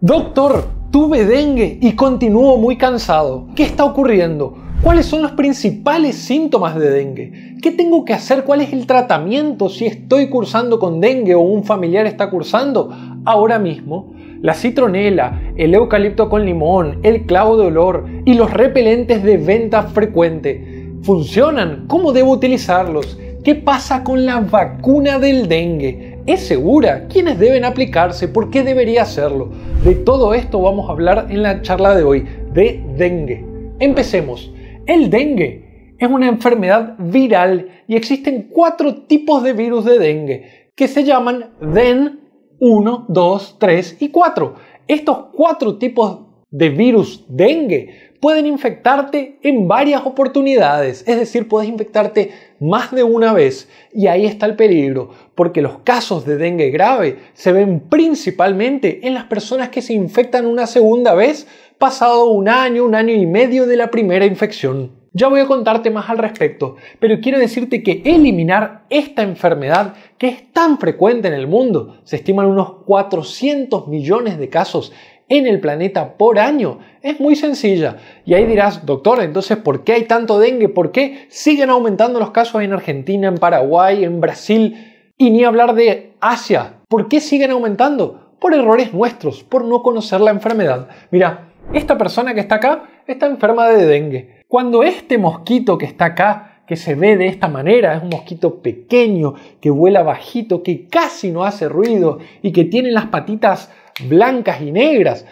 Doctor, tuve dengue y continúo muy cansado. ¿Qué está ocurriendo? ¿Cuáles son los principales síntomas de dengue? ¿Qué tengo que hacer? ¿Cuál es el tratamiento si estoy cursando con dengue o un familiar está cursando? Ahora mismo, la citronela, el eucalipto con limón, el clavo de olor y los repelentes de venta frecuente. ¿Funcionan? ¿Cómo debo utilizarlos? ¿Qué pasa con la vacuna del dengue? ¿Es segura? ¿Quiénes deben aplicarse? ¿Por qué debería hacerlo? De todo esto vamos a hablar en la charla de hoy, de dengue. Empecemos. El dengue es una enfermedad viral y existen cuatro tipos de virus de dengue que se llaman DEN 1, 2, 3 y 4. Estos cuatro tipos de virus dengue pueden infectarte en varias oportunidades, es decir, puedes infectarte más de una vez y ahí está el peligro, porque los casos de dengue grave se ven principalmente en las personas que se infectan una segunda vez pasado un año, un año y medio de la primera infección. Ya voy a contarte más al respecto, pero quiero decirte que eliminar esta enfermedad que es tan frecuente en el mundo, se estiman unos 400 millones de casos en el planeta por año. Es muy sencilla. Y ahí dirás, doctor, entonces, ¿por qué hay tanto dengue? ¿Por qué siguen aumentando los casos en Argentina, en Paraguay, en Brasil? Y ni hablar de Asia. ¿Por qué siguen aumentando? Por errores nuestros, por no conocer la enfermedad. Mira, esta persona que está acá está enferma de dengue. Cuando este mosquito que está acá que se ve de esta manera, es un mosquito pequeño, que vuela bajito, que casi no hace ruido y que tiene las patitas blancas y negras,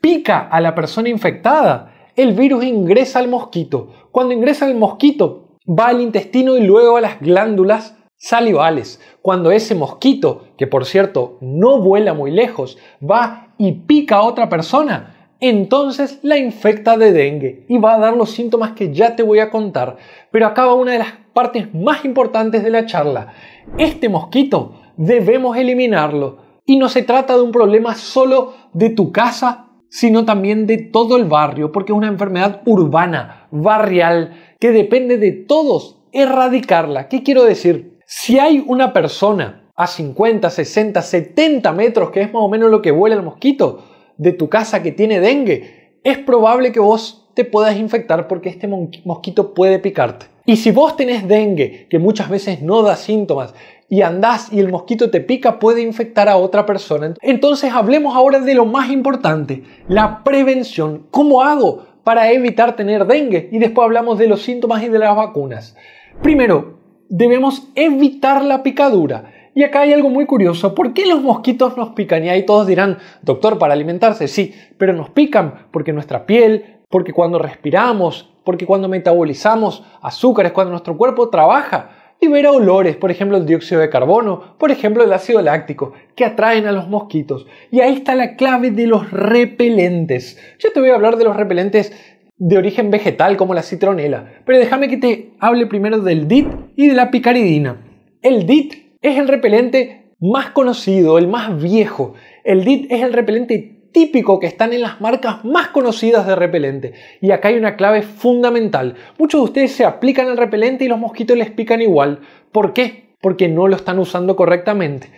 pica a la persona infectada. El virus ingresa al mosquito. Cuando ingresa al mosquito, va al intestino y luego a las glándulas salivales. Cuando ese mosquito, que por cierto no vuela muy lejos, va y pica a otra persona, entonces la infecta de dengue y va a dar los síntomas que ya te voy a contar. Pero acaba una de las partes más importantes de la charla. Este mosquito debemos eliminarlo y no se trata de un problema solo de tu casa, sino también de todo el barrio, porque es una enfermedad urbana, barrial, que depende de todos erradicarla. ¿Qué quiero decir? Si hay una persona a 50, 60, 70 metros, que es más o menos lo que vuela el mosquito, de tu casa que tiene dengue, es probable que vos te puedas infectar porque este mosquito puede picarte. Y si vos tenés dengue, que muchas veces no da síntomas, y andás y el mosquito te pica, puede infectar a otra persona. Entonces hablemos ahora de lo más importante, la prevención. ¿Cómo hago para evitar tener dengue? Y después hablamos de los síntomas y de las vacunas. Primero, debemos evitar la picadura. Y acá hay algo muy curioso. ¿Por qué los mosquitos nos pican? Y ahí todos dirán, doctor, para alimentarse, sí, pero nos pican porque nuestra piel, porque cuando respiramos, porque cuando metabolizamos azúcares, cuando nuestro cuerpo trabaja, libera olores, por ejemplo el dióxido de carbono, por ejemplo el ácido láctico, que atraen a los mosquitos. Y ahí está la clave de los repelentes. Yo te voy a hablar de los repelentes de origen vegetal como la citronela, pero déjame que te hable primero del DIT y de la picaridina. El DIT es el repelente más conocido, el más viejo. El DIT es el repelente típico que están en las marcas más conocidas de repelente. Y acá hay una clave fundamental. Muchos de ustedes se aplican el repelente y los mosquitos les pican igual. ¿Por qué? Porque no lo están usando correctamente.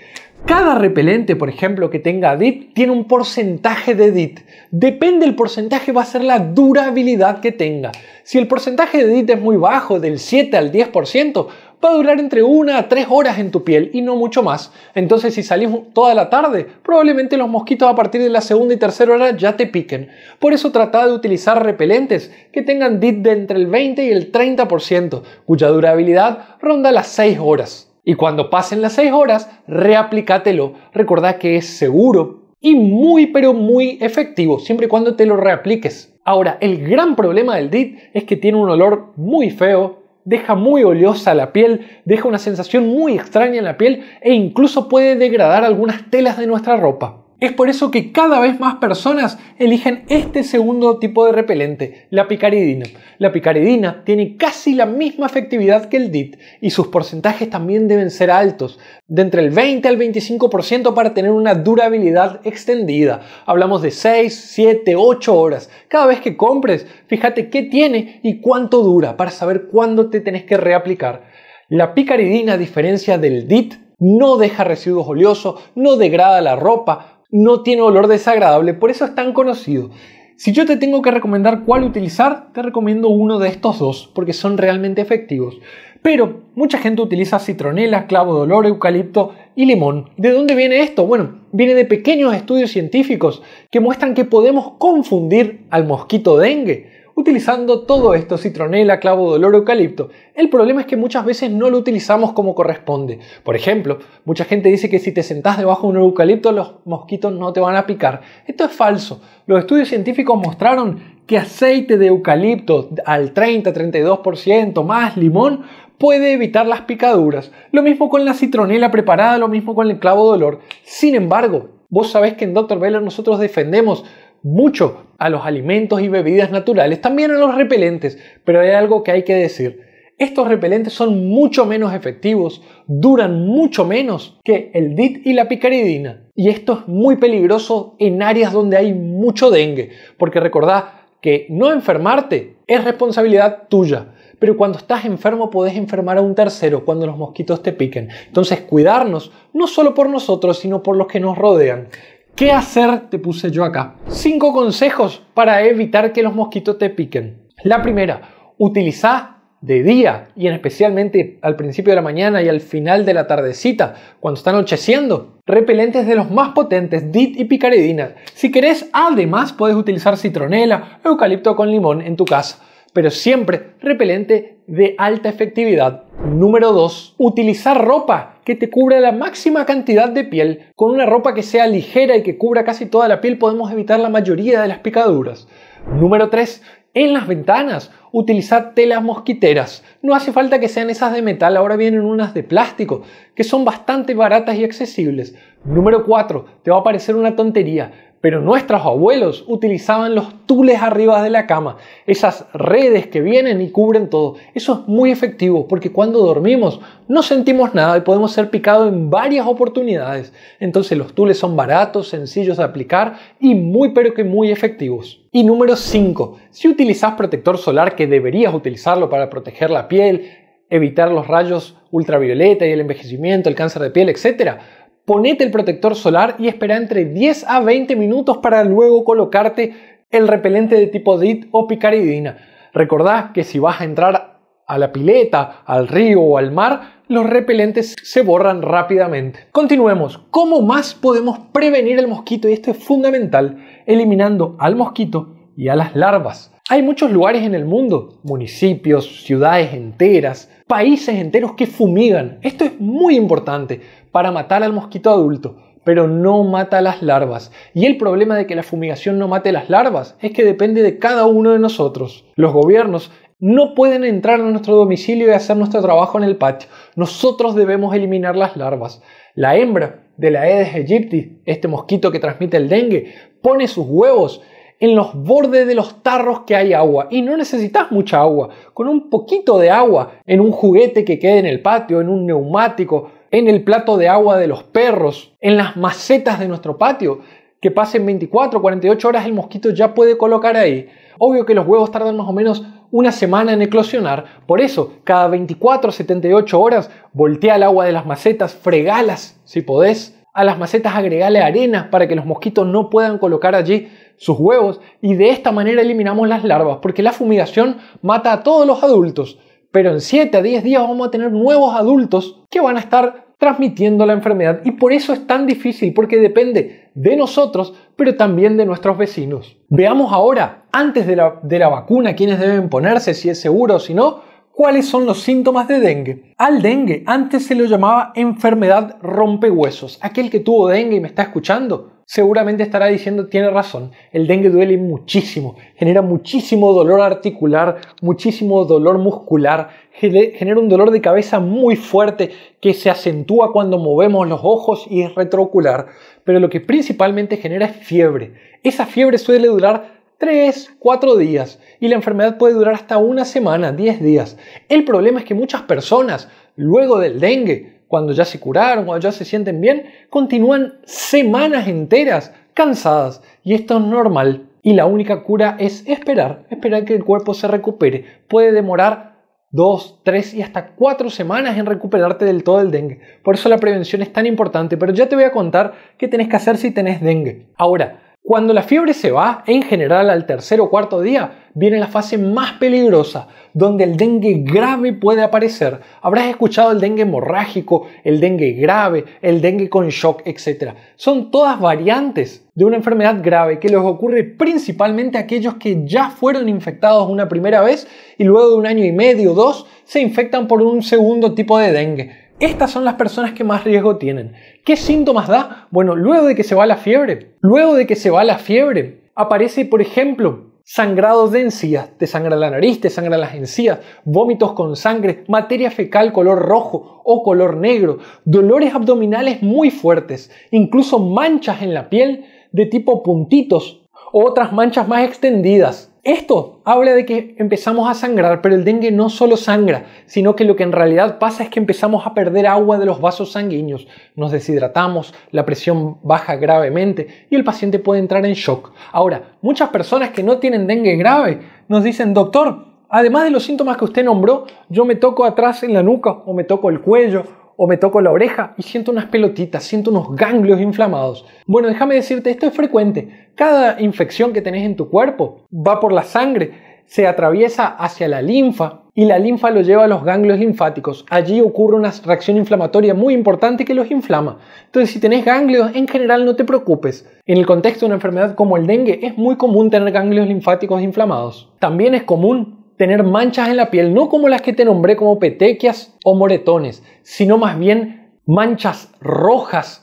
Cada repelente, por ejemplo, que tenga DIT tiene un porcentaje de DIT. Depende el porcentaje, va a ser la durabilidad que tenga. Si el porcentaje de DIT es muy bajo, del 7 al 10%, va a durar entre una a tres horas en tu piel y no mucho más. Entonces si salís toda la tarde, probablemente los mosquitos a partir de la segunda y tercera hora ya te piquen. Por eso trata de utilizar repelentes que tengan DIT de entre el 20 y el 30%, cuya durabilidad ronda las 6 horas. Y cuando pasen las 6 horas, reaplícatelo. Recordá que es seguro y muy pero muy efectivo, siempre y cuando te lo reapliques. Ahora, el gran problema del DIT es que tiene un olor muy feo, deja muy oleosa la piel, deja una sensación muy extraña en la piel e incluso puede degradar algunas telas de nuestra ropa. Es por eso que cada vez más personas eligen este segundo tipo de repelente, la picaridina. La picaridina tiene casi la misma efectividad que el DIT y sus porcentajes también deben ser altos, de entre el 20 al 25% para tener una durabilidad extendida. Hablamos de 6, 7, 8 horas. Cada vez que compres, fíjate qué tiene y cuánto dura para saber cuándo te tenés que reaplicar. La picaridina, a diferencia del DIT, no deja residuos oleosos, no degrada la ropa, no tiene olor desagradable, por eso es tan conocido. Si yo te tengo que recomendar cuál utilizar, te recomiendo uno de estos dos, porque son realmente efectivos. Pero mucha gente utiliza citronela, clavo de olor, eucalipto y limón. ¿De dónde viene esto? Bueno, viene de pequeños estudios científicos que muestran que podemos confundir al mosquito dengue utilizando todo esto, citronela, clavo de olor, eucalipto. El problema es que muchas veces no lo utilizamos como corresponde. Por ejemplo, mucha gente dice que si te sentás debajo de un eucalipto los mosquitos no te van a picar. Esto es falso. Los estudios científicos mostraron que aceite de eucalipto al 30-32% más limón puede evitar las picaduras. Lo mismo con la citronela preparada, lo mismo con el clavo de olor. Sin embargo, vos sabés que en Dr. Baylor nosotros defendemos mucho a los alimentos y bebidas naturales, también a los repelentes, pero hay algo que hay que decir. Estos repelentes son mucho menos efectivos, duran mucho menos que el DIT y la picaridina. Y esto es muy peligroso en áreas donde hay mucho dengue, porque recordá que no enfermarte es responsabilidad tuya. Pero cuando estás enfermo podés enfermar a un tercero cuando los mosquitos te piquen. Entonces cuidarnos no solo por nosotros, sino por los que nos rodean. ¿Qué hacer? Te puse yo acá. Cinco consejos para evitar que los mosquitos te piquen. La primera, utiliza de día y en especialmente al principio de la mañana y al final de la tardecita, cuando está anocheciendo, repelentes de los más potentes, DIT y picaridina. Si querés, además puedes utilizar citronela, eucalipto con limón en tu casa, pero siempre repelente de alta efectividad. Número 2, utilizar ropa que te cubra la máxima cantidad de piel. Con una ropa que sea ligera y que cubra casi toda la piel podemos evitar la mayoría de las picaduras. Número 3. En las ventanas, utilizad telas mosquiteras. No hace falta que sean esas de metal, ahora vienen unas de plástico, que son bastante baratas y accesibles. Número 4. Te va a parecer una tontería, pero nuestros abuelos utilizaban los tules arriba de la cama, esas redes que vienen y cubren todo. Eso es muy efectivo porque cuando dormimos no sentimos nada y podemos ser picados en varias oportunidades. Entonces los tules son baratos, sencillos de aplicar y muy pero que muy efectivos. Y número 5, si utilizas protector solar que deberías utilizarlo para proteger la piel, evitar los rayos ultravioleta y el envejecimiento, el cáncer de piel, etcétera, ponete el protector solar y espera entre 10 a 20 minutos para luego colocarte el repelente de tipo DIT o picaridina. Recordá que si vas a entrar a la pileta, al río o al mar, los repelentes se borran rápidamente. Continuemos. ¿Cómo más podemos prevenir el mosquito? Y esto es fundamental, eliminando al mosquito y a las larvas. Hay muchos lugares en el mundo, municipios, ciudades enteras, países enteros que fumigan. Esto es muy importante para matar al mosquito adulto, pero no mata a las larvas. Y el problema de que la fumigación no mate las larvas es que depende de cada uno de nosotros. Los gobiernos no pueden entrar a nuestro domicilio y hacer nuestro trabajo en el patio. Nosotros debemos eliminar las larvas. La hembra de la Aedes aegypti, este mosquito que transmite el dengue, pone sus huevos en los bordes de los tarros que hay agua. Y no necesitas mucha agua. Con un poquito de agua en un juguete que quede en el patio, en un neumático, en el plato de agua de los perros, en las macetas de nuestro patio, que pasen 24, 48 horas el mosquito ya puede colocar ahí. Obvio que los huevos tardan más o menos una semana en eclosionar, por eso cada 24, 78 horas voltea el agua de las macetas, fregalas si podés, a las macetas agregarle arena para que los mosquitos no puedan colocar allí sus huevos y de esta manera eliminamos las larvas, porque la fumigación mata a todos los adultos, pero en 7 a 10 días vamos a tener nuevos adultos que van a estar transmitiendo la enfermedad y por eso es tan difícil, porque depende de nosotros, pero también de nuestros vecinos. Veamos ahora, antes de la, de la vacuna, quiénes deben ponerse, si es seguro o si no, ¿Cuáles son los síntomas de dengue? Al dengue antes se lo llamaba enfermedad rompehuesos. Aquel que tuvo dengue y me está escuchando seguramente estará diciendo tiene razón. El dengue duele muchísimo, genera muchísimo dolor articular, muchísimo dolor muscular, genera un dolor de cabeza muy fuerte que se acentúa cuando movemos los ojos y es retroocular. Pero lo que principalmente genera es fiebre. Esa fiebre suele durar 3, 4 días y la enfermedad puede durar hasta una semana, 10 días. El problema es que muchas personas, luego del dengue, cuando ya se curaron, cuando ya se sienten bien, continúan semanas enteras cansadas y esto es normal. Y la única cura es esperar, esperar que el cuerpo se recupere. Puede demorar 2, 3 y hasta 4 semanas en recuperarte del todo del dengue. Por eso la prevención es tan importante, pero ya te voy a contar qué tenés que hacer si tenés dengue. Ahora, cuando la fiebre se va, en general al tercer o cuarto día, viene la fase más peligrosa, donde el dengue grave puede aparecer. Habrás escuchado el dengue hemorrágico, el dengue grave, el dengue con shock, etc. Son todas variantes de una enfermedad grave que les ocurre principalmente a aquellos que ya fueron infectados una primera vez y luego de un año y medio o dos se infectan por un segundo tipo de dengue. Estas son las personas que más riesgo tienen. ¿Qué síntomas da? Bueno, luego de que se va la fiebre, luego de que se va la fiebre, aparece, por ejemplo, sangrados de encías, te sangra la nariz, te sangra las encías, vómitos con sangre, materia fecal color rojo o color negro, dolores abdominales muy fuertes, incluso manchas en la piel de tipo puntitos o otras manchas más extendidas, esto habla de que empezamos a sangrar, pero el dengue no solo sangra, sino que lo que en realidad pasa es que empezamos a perder agua de los vasos sanguíneos, nos deshidratamos, la presión baja gravemente y el paciente puede entrar en shock. Ahora, muchas personas que no tienen dengue grave nos dicen, doctor, además de los síntomas que usted nombró, yo me toco atrás en la nuca o me toco el cuello o me toco la oreja y siento unas pelotitas, siento unos ganglios inflamados. Bueno, déjame decirte, esto es frecuente. Cada infección que tenés en tu cuerpo va por la sangre, se atraviesa hacia la linfa y la linfa lo lleva a los ganglios linfáticos. Allí ocurre una reacción inflamatoria muy importante que los inflama. Entonces, si tenés ganglios, en general no te preocupes. En el contexto de una enfermedad como el dengue, es muy común tener ganglios linfáticos inflamados. También es común tener manchas en la piel, no como las que te nombré como petequias o moretones, sino más bien manchas rojas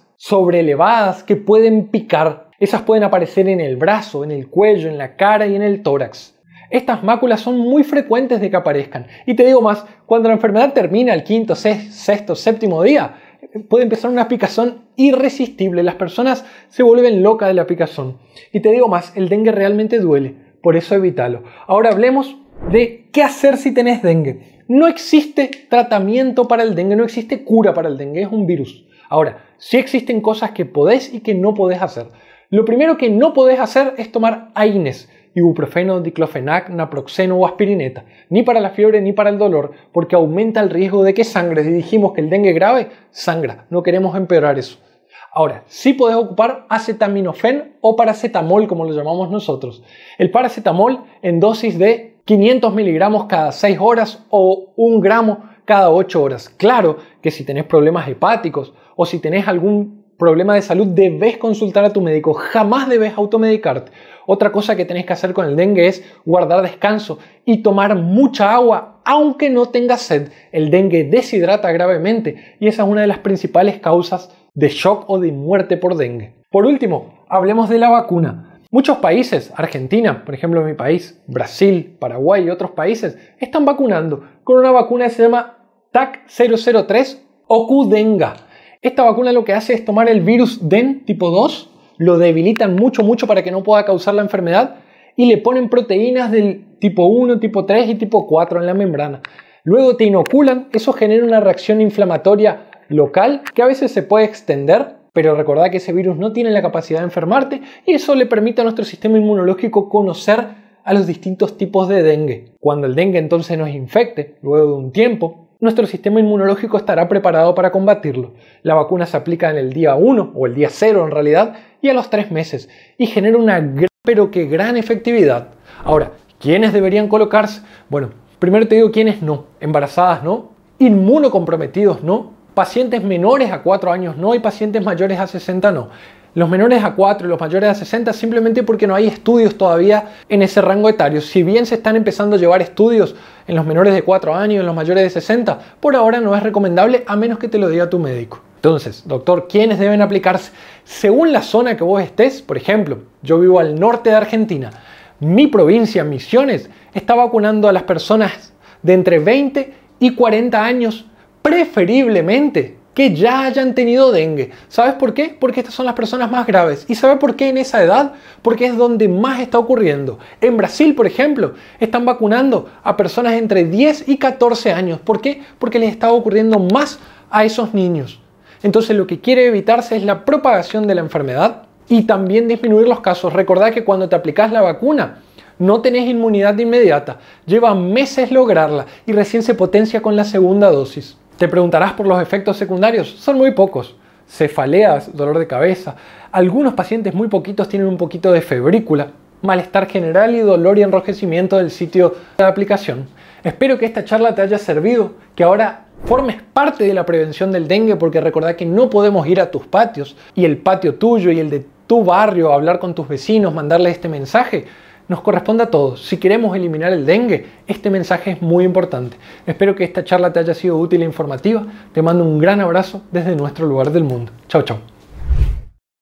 elevadas que pueden picar. Esas pueden aparecer en el brazo, en el cuello, en la cara y en el tórax. Estas máculas son muy frecuentes de que aparezcan. Y te digo más, cuando la enfermedad termina el quinto, sexto, séptimo día, puede empezar una picazón irresistible. Las personas se vuelven locas de la picazón. Y te digo más, el dengue realmente duele, por eso evítalo. Ahora hablemos de qué hacer si tenés dengue. No existe tratamiento para el dengue, no existe cura para el dengue, es un virus. Ahora, sí existen cosas que podés y que no podés hacer. Lo primero que no podés hacer es tomar AINES, ibuprofeno, diclofenac, naproxeno o aspirineta, ni para la fiebre ni para el dolor, porque aumenta el riesgo de que sangre. Si dijimos que el dengue grave, sangra. No queremos empeorar eso. Ahora, sí podés ocupar acetaminofén o paracetamol, como lo llamamos nosotros. El paracetamol en dosis de 500 miligramos cada 6 horas o 1 gramo cada 8 horas. Claro que si tenés problemas hepáticos o si tenés algún problema de salud debes consultar a tu médico, jamás debes automedicarte. Otra cosa que tenés que hacer con el dengue es guardar descanso y tomar mucha agua aunque no tengas sed. El dengue deshidrata gravemente y esa es una de las principales causas de shock o de muerte por dengue. Por último, hablemos de la vacuna. Muchos países, Argentina, por ejemplo mi país, Brasil, Paraguay y otros países, están vacunando con una vacuna que se llama TAC-003 o Q-Denga. Esta vacuna lo que hace es tomar el virus DEN tipo 2, lo debilitan mucho, mucho para que no pueda causar la enfermedad y le ponen proteínas del tipo 1, tipo 3 y tipo 4 en la membrana. Luego te inoculan, eso genera una reacción inflamatoria local que a veces se puede extender pero recordad que ese virus no tiene la capacidad de enfermarte y eso le permite a nuestro sistema inmunológico conocer a los distintos tipos de dengue. Cuando el dengue entonces nos infecte, luego de un tiempo, nuestro sistema inmunológico estará preparado para combatirlo. La vacuna se aplica en el día 1 o el día 0 en realidad y a los 3 meses y genera una gran, pero que gran efectividad. Ahora, ¿quiénes deberían colocarse? Bueno, primero te digo quiénes no. Embarazadas no, inmunocomprometidos no, Pacientes menores a 4 años no y pacientes mayores a 60 no. Los menores a 4 y los mayores a 60 simplemente porque no hay estudios todavía en ese rango etario. Si bien se están empezando a llevar estudios en los menores de 4 años, en los mayores de 60, por ahora no es recomendable a menos que te lo diga tu médico. Entonces, doctor, ¿quiénes deben aplicarse? Según la zona que vos estés, por ejemplo, yo vivo al norte de Argentina, mi provincia, Misiones, está vacunando a las personas de entre 20 y 40 años preferiblemente que ya hayan tenido dengue. ¿Sabes por qué? Porque estas son las personas más graves. ¿Y sabes por qué en esa edad? Porque es donde más está ocurriendo. En Brasil, por ejemplo, están vacunando a personas entre 10 y 14 años. ¿Por qué? Porque les está ocurriendo más a esos niños. Entonces lo que quiere evitarse es la propagación de la enfermedad y también disminuir los casos. Recordad que cuando te aplicas la vacuna, no tenés inmunidad inmediata, lleva meses lograrla y recién se potencia con la segunda dosis. Te preguntarás por los efectos secundarios. Son muy pocos. Cefaleas, dolor de cabeza. Algunos pacientes muy poquitos tienen un poquito de febrícula, malestar general y dolor y enrojecimiento del sitio de aplicación. Espero que esta charla te haya servido, que ahora formes parte de la prevención del dengue porque recordad que no podemos ir a tus patios y el patio tuyo y el de tu barrio, hablar con tus vecinos, mandarle este mensaje nos corresponde a todos. Si queremos eliminar el dengue, este mensaje es muy importante. Espero que esta charla te haya sido útil e informativa. Te mando un gran abrazo desde nuestro lugar del mundo. Chao, chao.